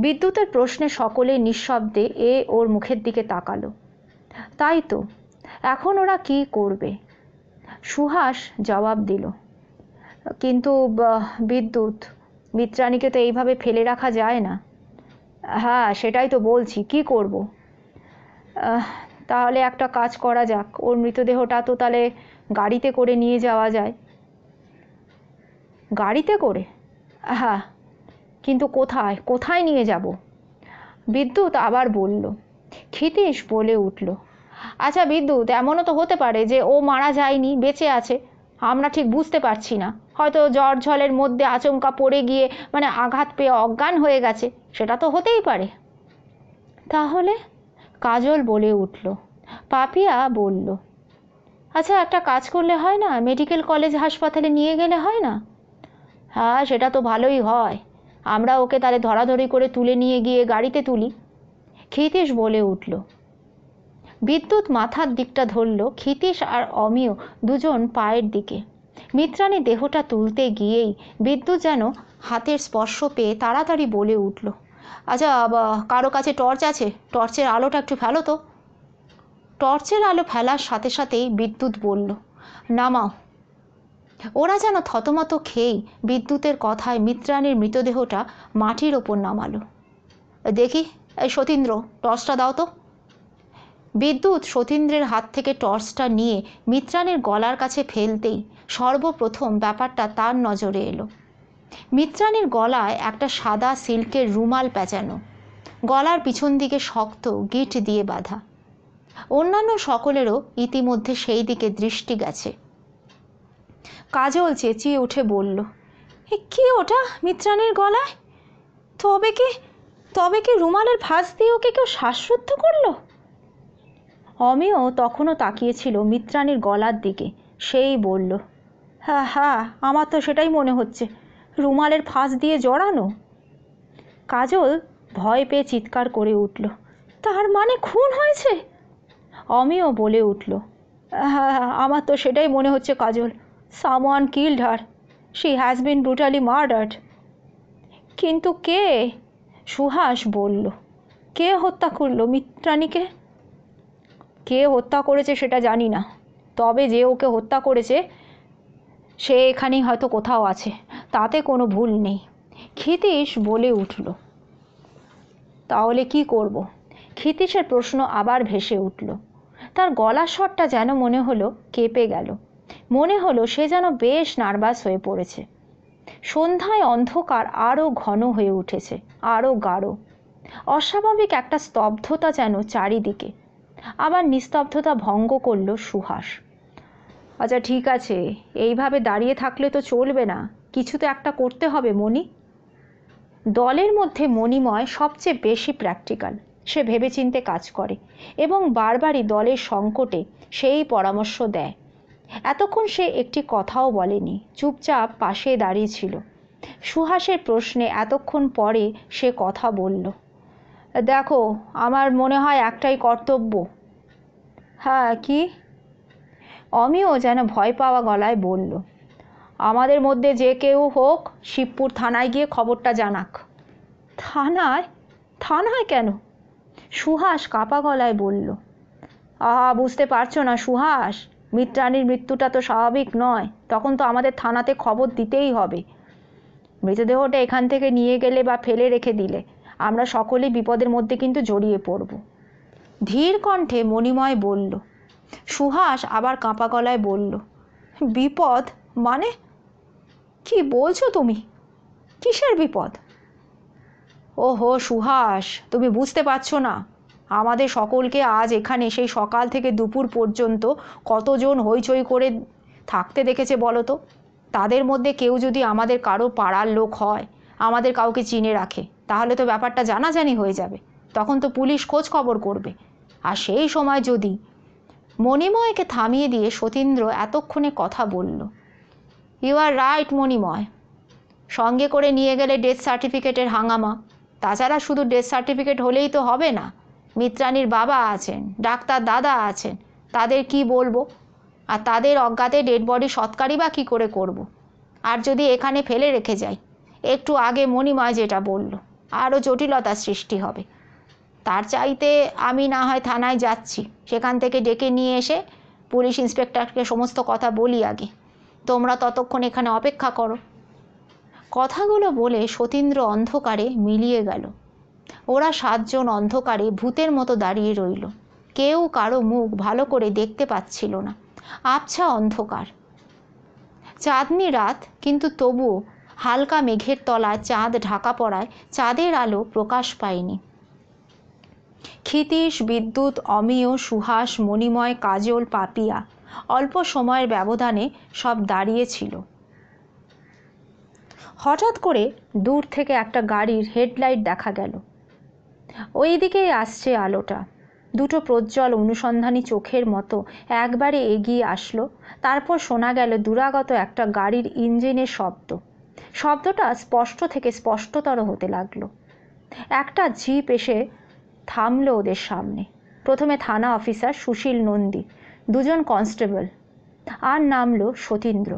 বিদ্যুতের প্রশ্নে সকলে নিঃশব্দে এ ওর মুখের দিকে তাকালো তাই তো এখন ওরা কি করবে সুহাস জবাব দিল কিন্তু বিদ্যুৎ মিত্রাণীকে তো এইভাবে ফেলে রাখা যায় না হ্যাঁ সেটাই তো বলছি কি করব তাহলে একটা কাজ করা যাক ওর মৃতদেহটা তো তাহলে গাড়িতে করে নিয়ে যাওয়া যায় গাড়িতে করে হ্যাঁ কিন্তু কোথায় কোথায় নিয়ে যাব বিদ্যুৎ আবার বলল ক্ষিতীশ বলে উঠল আচ্ছা বিদ্যুৎ এমনও তো হতে পারে যে ও মারা যায়নি বেঁচে আছে আমরা ঠিক বুঝতে পারছি না হয়তো জ্বর ঝলের মধ্যে আচমকা পড়ে গিয়ে মানে আঘাত পেয়ে অজ্ঞান হয়ে গেছে সেটা তো হতেই পারে তাহলে কাজল বলে উঠল পাপিয়া বলল আচ্ছা একটা কাজ করলে হয় না মেডিকেল কলেজ হাসপাতালে নিয়ে গেলে হয় না হ্যাঁ সেটা তো ভালোই হয় আমরা ওকে তাহলে ধরাধরি করে তুলে নিয়ে গিয়ে গাড়িতে তুলি ক্ষিতীশ বলে উঠল বিদ্যুৎ মাথার দিকটা ধরল ক্ষিতীশ আর অমিয় দুজন পায়ের দিকে মিত্রাণী দেহটা তুলতে গিয়েই বিদ্যুৎ যেন হাতের স্পর্শ পেয়ে তাড়াতাড়ি বলে উঠল আচ্ছা কারো কাছে টর্চ আছে টর্চের আলোটা একটু ফেলো তো টর্চের আলো ফেলার সাথে সাথেই বিদ্যুৎ বলল নামাও ওরা যেন থতমত খেয়েই বিদ্যুতের কথায় মিত্রাণীর মৃতদেহটা মাটির ওপর নামালো দেখি এই সতীন্দ্র টর্চটা দাও তো বিদ্যুৎ সতীন্দ্রের হাত থেকে টর্চটা নিয়ে মিত্রানের গলার কাছে ফেলতেই সর্বপ্রথম ব্যাপারটা তার নজরে এলো মিত্রানের গলায় একটা সাদা সিল্কের রুমাল প্যাঁচানো গলার পিছন দিকে শক্ত গিট দিয়ে বাঁধা অন্যান্য সকলেরও ইতিমধ্যে সেই দিকে দৃষ্টি গেছে কাজল চেঁচিয়ে উঠে বলল এ কি ওটা মিত্রানের গলায় তবে কি তবে কি রুমালের ভাঁজ দিয়ে ওকে কেউ শ্বাসরুদ্ধ করলো অমিও তখনও তাকিয়েছিল মিত্রাণীর গলার দিকে সেই বলল হ্যাঁ হ্যাঁ আমার তো সেটাই মনে হচ্ছে রুমালের ফাঁস দিয়ে জড়ানো কাজল ভয় পেয়ে চিৎকার করে উঠল তার মানে খুন হয়েছে অমিও বলে উঠল হ্যাঁ আমার তো সেটাই মনে হচ্ছে Kajal someone killed her she has been brutally murdered কিন্তু কে সুহাস বলল কে হত্যা করলো মিত্রাণীকে কে হত্যা করেছে সেটা জানি না তবে যে ওকে হত্যা করেছে সে এখানেই হয়তো কোথাও আছে তাতে কোনো ভুল নেই ক্ষিতীশ বলে উঠল তাহলে কি করব। ক্ষিতীশের প্রশ্ন আবার ভেসে উঠল তার গলার স্বরটা যেন মনে হলো কেঁপে গেল মনে হলো সে যেন বেশ নার্ভাস হয়ে পড়েছে সন্ধ্যায় অন্ধকার আরও ঘন হয়ে উঠেছে আরও গাঢ় অস্বাভাবিক একটা স্তব্ধতা যেন চারিদিকে আবার নিস্তব্ধতা ভঙ্গ করল সুহাস আচ্ছা ঠিক আছে এইভাবে দাঁড়িয়ে থাকলে তো চলবে না কিছু তো একটা করতে হবে মণি দলের মধ্যে মণিময় সবচেয়ে বেশি প্র্যাকটিক্যাল সে ভেবেচিন্তে কাজ করে এবং বারবারই দলের সংকটে সেই পরামর্শ দেয় এতক্ষণ সে একটি কথাও বলেনি চুপচাপ পাশে দাঁড়িয়েছিল সুহাসের প্রশ্নে এতক্ষণ পরে সে কথা বলল দেখো আমার মনে হয় একটাই কর্তব্য হ্যাঁ কি অমিও যেন ভয় পাওয়া গলায় বলল আমাদের মধ্যে যে কেউ হোক শিবপুর থানায় গিয়ে খবরটা জানাক থানায় থানায় কেন সুহাস কাপা গলায় বলল আহা বুঝতে পারছো না সুহাস মিত্রানির মৃত্যুটা তো স্বাভাবিক নয় তখন তো আমাদের থানাতে খবর দিতেই হবে মৃতদেহটা এখান থেকে নিয়ে গেলে বা ফেলে রেখে দিলে আমরা সকলে বিপদের মধ্যে কিন্তু জড়িয়ে পড়ব ধীর কণ্ঠে মণিময় বলল সুহাস আবার কাঁপা গলায় বলল বিপদ মানে কি বলছো তুমি কিসের বিপদ ওহো সুহাস তুমি বুঝতে পারছো না আমাদের সকলকে আজ এখানে সেই সকাল থেকে দুপুর পর্যন্ত কতজন হইচই করে থাকতে দেখেছে বলো তো তাদের মধ্যে কেউ যদি আমাদের কারো পাড়ার লোক হয় আমাদের কাউকে চিনে রাখে তাহলে তো ব্যাপারটা জানাজানি হয়ে যাবে তখন তো পুলিশ খোঁজ খবর করবে আর সেই সময় যদি মণিময়কে থামিয়ে দিয়ে সতীন্দ্র এতক্ষণে কথা বলল ইউ আর রাইট মণিময় সঙ্গে করে নিয়ে গেলে ডেথ সার্টিফিকেটের হাঙ্গামা তাছাড়া শুধু ডেথ সার্টিফিকেট হলেই তো হবে না মিত্রাণীর বাবা আছেন ডাক্তার দাদা আছেন তাদের কি বলবো আর তাদের অজ্ঞাতে ডেড বডি সৎকারই বা কী করে করব। আর যদি এখানে ফেলে রেখে যায় একটু আগে মণিমা যেটা বলল আরও জটিলতা সৃষ্টি হবে তার চাইতে আমি না হয় থানায় যাচ্ছি সেখান থেকে ডেকে নিয়ে এসে পুলিশ ইন্সপেক্টরকে সমস্ত কথা বলি আগে তোমরা ততক্ষণ এখানে অপেক্ষা করো কথাগুলো বলে সতীন্দ্র অন্ধকারে মিলিয়ে গেল ওরা সাতজন অন্ধকারে ভূতের মতো দাঁড়িয়ে রইল কেউ কারো মুখ ভালো করে দেখতে পাচ্ছিল না আবছা অন্ধকার চাঁদনি রাত কিন্তু তবুও হালকা মেঘের তলায় চাঁদ ঢাকা পড়ায় চাঁদের আলো প্রকাশ পায়নি ক্ষিতীশ বিদ্যুৎ অমিয় সুহাস মণিময় কাজল পাপিয়া অল্প সময়ের ব্যবধানে সব দাঁড়িয়েছিল হঠাৎ করে দূর থেকে একটা গাড়ির হেডলাইট দেখা গেল ওই দিকেই আসছে আলোটা দুটো প্রজ্জ্বল অনুসন্ধানী চোখের মতো একবারে এগিয়ে আসলো তারপর শোনা গেল দূরাগত একটা গাড়ির ইঞ্জিনের শব্দ শব্দটা স্পষ্ট থেকে স্পষ্টতর হতে লাগলো একটা জিপ এসে থামলো ওদের সামনে প্রথমে থানা অফিসার সুশীল নন্দী দুজন কনস্টেবল আর নামলো সতীন্দ্র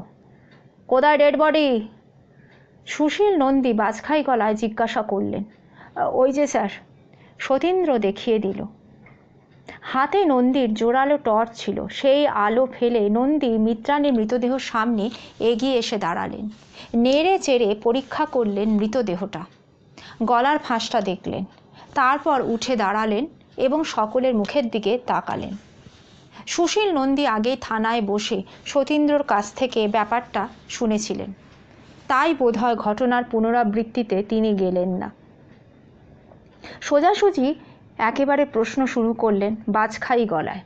কোদায় ডেড বডি সুশীল নন্দী বাজখাই গলায় জিজ্ঞাসা করলেন ওই যে স্যার সতীন্দ্র দেখিয়ে দিল হাতে নন্দীর জোরালো টর্চ ছিল সেই আলো ফেলে নন্দী মিত্রানের মৃতদেহ সামনে এগিয়ে এসে দাঁড়ালেন নেড়ে চেড়ে পরীক্ষা করলেন মৃতদেহটা গলার ফাঁসটা দেখলেন তারপর উঠে দাঁড়ালেন এবং সকলের মুখের দিকে তাকালেন সুশীল নন্দী আগেই থানায় বসে সতীন্দ্রর কাছ থেকে ব্যাপারটা শুনেছিলেন তাই বোধহয় ঘটনার পুনরাবৃত্তিতে তিনি গেলেন না সোজাসুজি একেবারে প্রশ্ন শুরু করলেন বাজখাই গলায়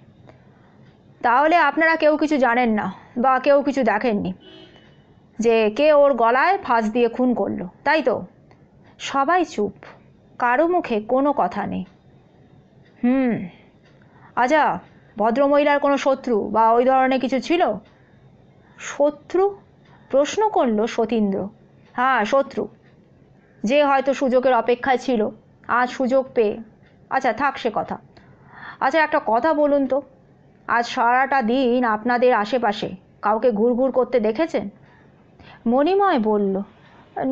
তাহলে আপনারা কেউ কিছু জানেন না বা কেউ কিছু দেখেননি যে কে ওর গলায় ফাঁস দিয়ে খুন করলো তাই তো সবাই চুপ কারো মুখে কোনো কথা নেই হুম আচ্ছা ভদ্রমহিলার কোনো শত্রু বা ওই ধরনের কিছু ছিল শত্রু প্রশ্ন করল সতীন্দ্র হ্যাঁ শত্রু যে হয়তো সুযোগের অপেক্ষায় ছিল আজ সুযোগ পেয়ে আচ্ছা থাক সে কথা আচ্ছা একটা কথা বলুন তো আজ সারাটা দিন আপনাদের আশেপাশে কাউকে ঘুরঘুর করতে দেখেছেন মণিময় বলল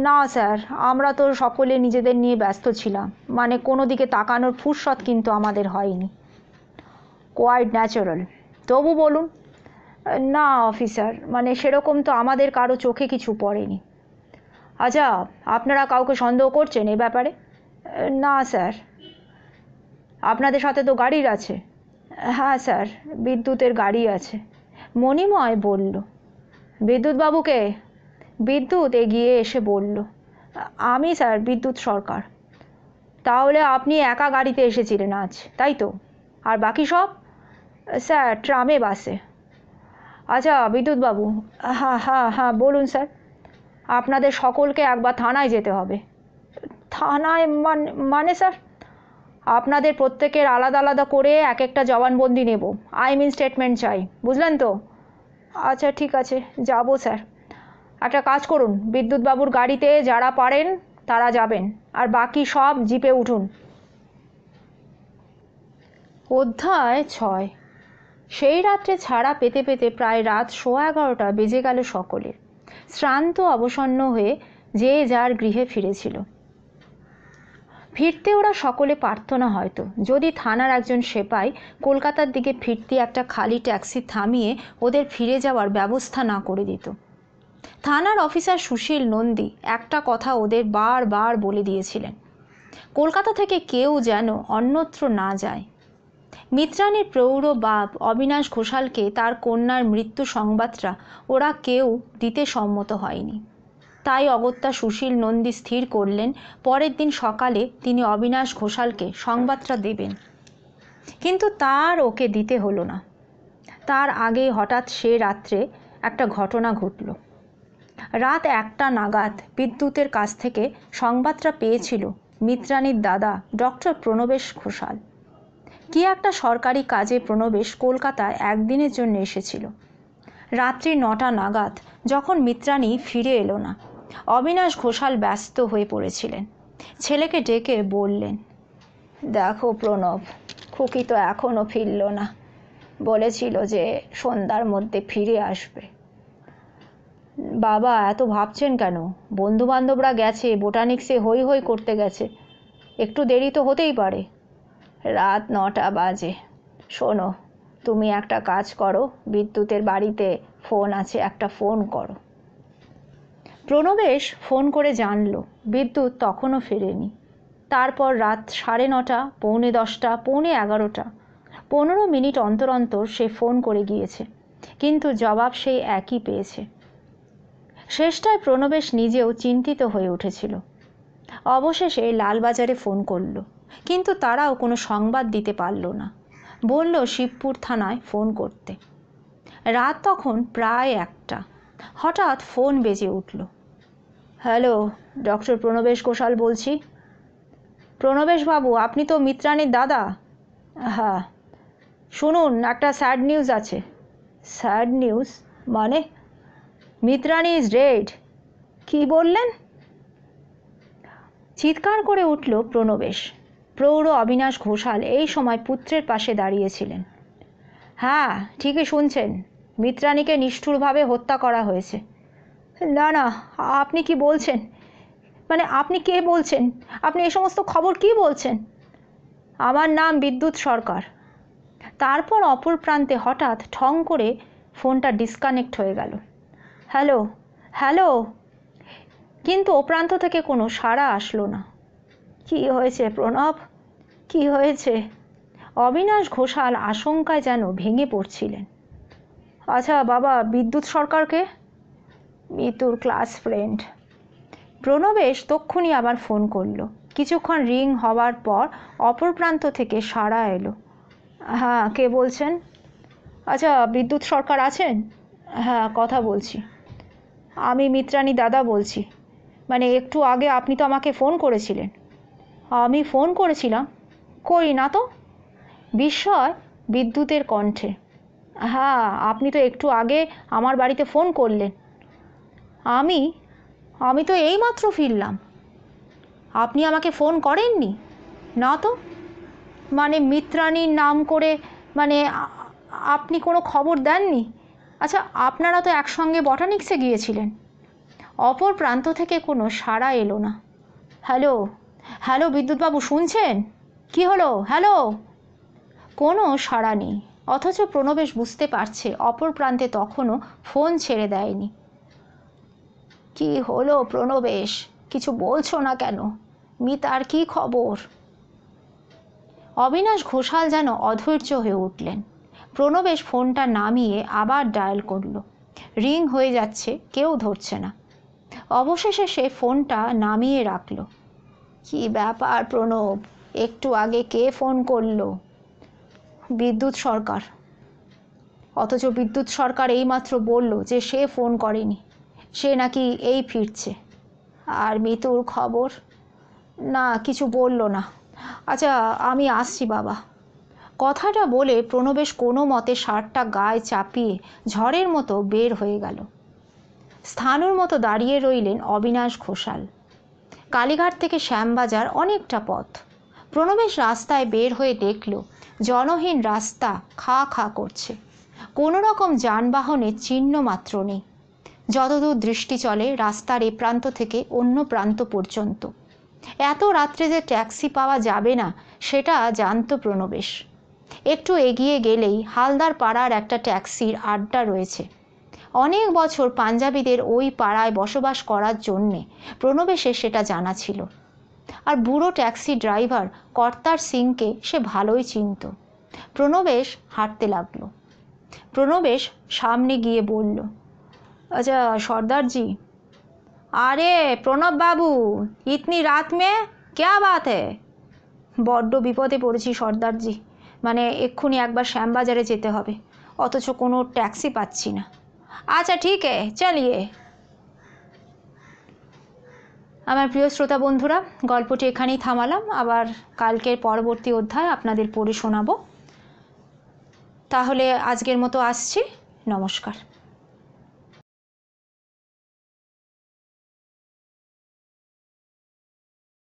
না স্যার আমরা তো সকলে নিজেদের নিয়ে ব্যস্ত ছিলাম মানে কোনো দিকে তাকানোর ফুরসত কিন্তু আমাদের হয়নি কোয়াইট ন্যাচারাল তবু বলুন না অফিসার মানে সেরকম তো আমাদের কারো চোখে কিছু পড়েনি আচ্ছা আপনারা কাউকে সন্দেহ করছেন এ ব্যাপারে না স্যার আপনাদের সাথে তো গাড়ির আছে হ্যাঁ স্যার বিদ্যুতের গাড়ি আছে মণিময় বলল বিদ্যুৎবাবুকে বিদ্যুৎ এগিয়ে এসে বলল আমি স্যার বিদ্যুৎ সরকার তাহলে আপনি একা গাড়িতে এসেছিলেন আজ তাই তো আর বাকি সব স্যার ট্রামে বাসে আচ্ছা বিদ্যুৎবাবু হ্যাঁ হ্যাঁ হ্যাঁ বলুন স্যার আপনাদের সকলকে একবার থানায় যেতে হবে থানায় মানে স্যার আপনাদের প্রত্যেকের আলাদা আলাদা করে এক একটা জবানবন্দি নেব আই মিন স্টেটমেন্ট চাই বুঝলেন তো আচ্ছা ঠিক আছে যাব স্যার একটা কাজ করুন বিদ্যুৎবাবুর গাড়িতে যারা পারেন তারা যাবেন আর বাকি সব জিপে উঠুন অধ্যায় ছয় সেই রাত্রে ছাড়া পেতে পেতে প্রায় রাত সোয়া এগারোটা বেজে গেল সকলের শ্রান্ত অবসন্ন হয়ে যে যার গৃহে ফিরেছিল ফিরতে ওরা সকলে পারত না হয়তো যদি থানার একজন সেপাই কলকাতার দিকে ফিরতে একটা খালি ট্যাক্সি থামিয়ে ওদের ফিরে যাওয়ার ব্যবস্থা না করে দিত থানার অফিসার সুশীল নন্দী একটা কথা ওদের বারবার বলে দিয়েছিলেন কলকাতা থেকে কেউ যেন অন্যত্র না যায় মিত্রানীর প্রৌঢ় বাপ অবিনাশ ঘোষালকে তার কন্যার মৃত্যু সংবাদটা ওরা কেউ দিতে সম্মত হয়নি তাই অগত্যা সুশীল নন্দী স্থির করলেন পরের দিন সকালে তিনি অবিনাশ ঘোষালকে সংবাদটা দেবেন কিন্তু তার ওকে দিতে হলো না তার আগে হঠাৎ সে রাত্রে একটা ঘটনা ঘটল রাত একটা নাগাদ বিদ্যুতের কাছ থেকে সংবাদটা পেয়েছিল মিত্রাণীর দাদা ডক্টর প্রণবেশ ঘোষাল কি একটা সরকারি কাজে প্রণবেশ কলকাতায় একদিনের জন্য এসেছিল রাত্রি নটা নাগাদ যখন মিত্রাণী ফিরে এলো না অবিনাশ ঘোষাল ব্যস্ত হয়ে পড়েছিলেন ছেলেকে ডেকে বললেন দেখো প্রণব খুকি তো এখনও ফিরল না বলেছিল যে সন্ধ্যার মধ্যে ফিরে আসবে বাবা এত ভাবছেন কেন বন্ধুবান্ধবরা গেছে বোটানিক্সে হই হই করতে গেছে একটু দেরি তো হতেই পারে রাত নটা বাজে শোনো তুমি একটা কাজ করো বিদ্যুতের বাড়িতে ফোন আছে একটা ফোন করো প্রণবেশ ফোন করে জানল বিদ্যুৎ তখনও ফেরেনি তারপর রাত সাড়ে নটা পৌনে দশটা পৌনে এগারোটা পনেরো মিনিট অন্তর অন্তর সে ফোন করে গিয়েছে কিন্তু জবাব সেই একই পেয়েছে শেষটায় প্রণবেশ নিজেও চিন্তিত হয়ে উঠেছিল অবশেষে লালবাজারে ফোন করল কিন্তু তারাও কোনো সংবাদ দিতে পারল না বলল শিবপুর থানায় ফোন করতে রাত তখন প্রায় একটা হঠাৎ ফোন বেজে উঠল হ্যালো ডক্টর প্রণবেশ ঘোষাল বলছি প্রণবেশ বাবু আপনি তো মিত্রানির দাদা হ্যাঁ শুনুন একটা স্যাড নিউজ আছে স্যাড নিউজ মানে মিত্রানি ইজ রেড কি বললেন চিৎকার করে উঠল প্রণবেশ প্রৌঢ় অবিনাশ ঘোষাল এই সময় পুত্রের পাশে দাঁড়িয়েছিলেন হ্যাঁ ঠিকই শুনছেন মিত্রাণীকে নিষ্ঠুরভাবে হত্যা করা হয়েছে না না আপনি কি বলছেন মানে আপনি কে বলছেন আপনি এ সমস্ত খবর কি বলছেন আমার নাম বিদ্যুৎ সরকার তারপর অপর প্রান্তে হঠাৎ ঠং করে ফোনটা ডিসকানেক্ট হয়ে গেল হ্যালো হ্যালো কিন্তু ও প্রান্ত থেকে কোনো সাড়া আসলো না কি হয়েছে প্রণব কি হয়েছে অবিনাশ ঘোষাল আশঙ্কায় যেন ভেঙে পড়ছিলেন আচ্ছা বাবা বিদ্যুৎ সরকারকে মিতুর ক্লাস ফ্রেন্ড প্রণবেশ তক্ষুনি আবার ফোন করলো কিছুক্ষণ রিং হওয়ার পর অপর প্রান্ত থেকে সাড়া এলো হ্যাঁ কে বলছেন আচ্ছা বিদ্যুৎ সরকার আছেন হ্যাঁ কথা বলছি আমি মিত্রাণী দাদা বলছি মানে একটু আগে আপনি তো আমাকে ফোন করেছিলেন আমি ফোন করেছিলাম করি না তো বিস্ময় বিদ্যুতের কণ্ঠে হ্যাঁ আপনি তো একটু আগে আমার বাড়িতে ফোন করলেন আমি আমি তো এইমাত্র ফিরলাম আপনি আমাকে ফোন করেননি না তো মানে মিত্রাণীর নাম করে মানে আপনি কোনো খবর দেননি আচ্ছা আপনারা তো একসঙ্গে বটানিক্সে গিয়েছিলেন অপর প্রান্ত থেকে কোনো সাড়া এলো না হ্যালো হ্যালো বিদ্যুৎবাবু শুনছেন কি হলো হ্যালো কোনো সাড়া নেই অথচ প্রণবেশ বুঝতে পারছে অপর প্রান্তে তখনও ফোন ছেড়ে দেয়নি কি হলো প্রণবেশ কিছু বলছো না কেন মিতার কি খবর অবিনাশ ঘোষাল যেন অধৈর্য হয়ে উঠলেন প্রণবেশ ফোনটা নামিয়ে আবার ডায়াল করল রিং হয়ে যাচ্ছে কেউ ধরছে না অবশেষে সে ফোনটা নামিয়ে রাখল কি ব্যাপার প্রণব একটু আগে কে ফোন করলো বিদ্যুৎ সরকার অথচ বিদ্যুৎ সরকার এইমাত্র বলল যে সে ফোন করেনি সে নাকি এই ফিরছে আর মিতুর খবর না কিছু বলল না আচ্ছা আমি আসছি বাবা কথাটা বলে প্রণবেশ কোনো মতে শার্টটা গায়ে চাপিয়ে ঝড়ের মতো বের হয়ে গেল স্থানুর মতো দাঁড়িয়ে রইলেন অবিনাশ ঘোষাল কালীঘাট থেকে শ্যামবাজার অনেকটা পথ প্রণবেশ রাস্তায় বের হয়ে দেখল জনহীন রাস্তা খা খা করছে কোনো রকম যানবাহনের চিহ্ন মাত্র নেই যতদূর দৃষ্টি চলে রাস্তার এ প্রান্ত থেকে অন্য প্রান্ত পর্যন্ত এত রাত্রে যে ট্যাক্সি পাওয়া যাবে না সেটা জানত প্রণবেশ একটু এগিয়ে গেলেই হালদার পাড়ার একটা ট্যাক্সির আড্ডা রয়েছে অনেক বছর পাঞ্জাবিদের ওই পাড়ায় বসবাস করার জন্যে প্রণবেশের সেটা জানা ছিল আর বুড়ো ট্যাক্সি ড্রাইভার কর্তার সিংকে সে ভালোই চিনত প্রণবেশ হাঁটতে লাগলো প্রণবেশ সামনে গিয়ে বলল আচ্ছা সর্দারজি আরে প্রণব বাবু ইতনি রাত মে ক্যা বাত হ্যাঁ বড্ড বিপদে পড়েছি সর্দারজি মানে এক্ষুনি একবার শ্যামবাজারে যেতে হবে অথচ কোনো ট্যাক্সি পাচ্ছি না আচ্ছা ঠিক হ্যাঁ চলিয়ে আমার প্রিয় শ্রোতা বন্ধুরা গল্পটি এখানেই থামালাম আবার কালকের পরবর্তী অধ্যায় আপনাদের পড়ে শোনাব তাহলে আজকের মতো আসছি নমস্কার